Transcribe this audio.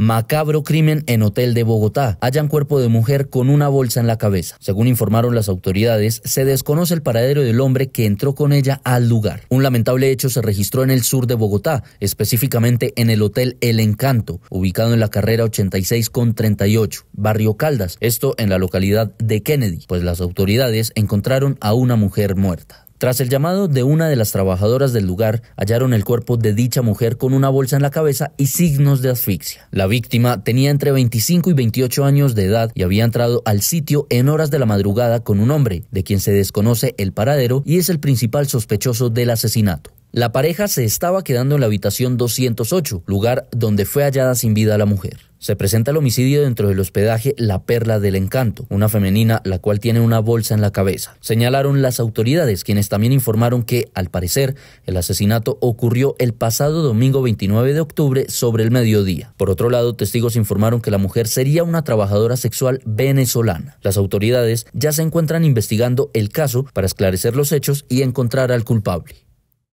Macabro crimen en hotel de Bogotá. Hallan cuerpo de mujer con una bolsa en la cabeza. Según informaron las autoridades, se desconoce el paradero del hombre que entró con ella al lugar. Un lamentable hecho se registró en el sur de Bogotá, específicamente en el hotel El Encanto, ubicado en la carrera 86 con 38, barrio Caldas, esto en la localidad de Kennedy, pues las autoridades encontraron a una mujer muerta. Tras el llamado de una de las trabajadoras del lugar, hallaron el cuerpo de dicha mujer con una bolsa en la cabeza y signos de asfixia. La víctima tenía entre 25 y 28 años de edad y había entrado al sitio en horas de la madrugada con un hombre, de quien se desconoce el paradero y es el principal sospechoso del asesinato. La pareja se estaba quedando en la habitación 208, lugar donde fue hallada sin vida la mujer. Se presenta el homicidio dentro del hospedaje La Perla del Encanto, una femenina la cual tiene una bolsa en la cabeza. Señalaron las autoridades, quienes también informaron que, al parecer, el asesinato ocurrió el pasado domingo 29 de octubre sobre el mediodía. Por otro lado, testigos informaron que la mujer sería una trabajadora sexual venezolana. Las autoridades ya se encuentran investigando el caso para esclarecer los hechos y encontrar al culpable.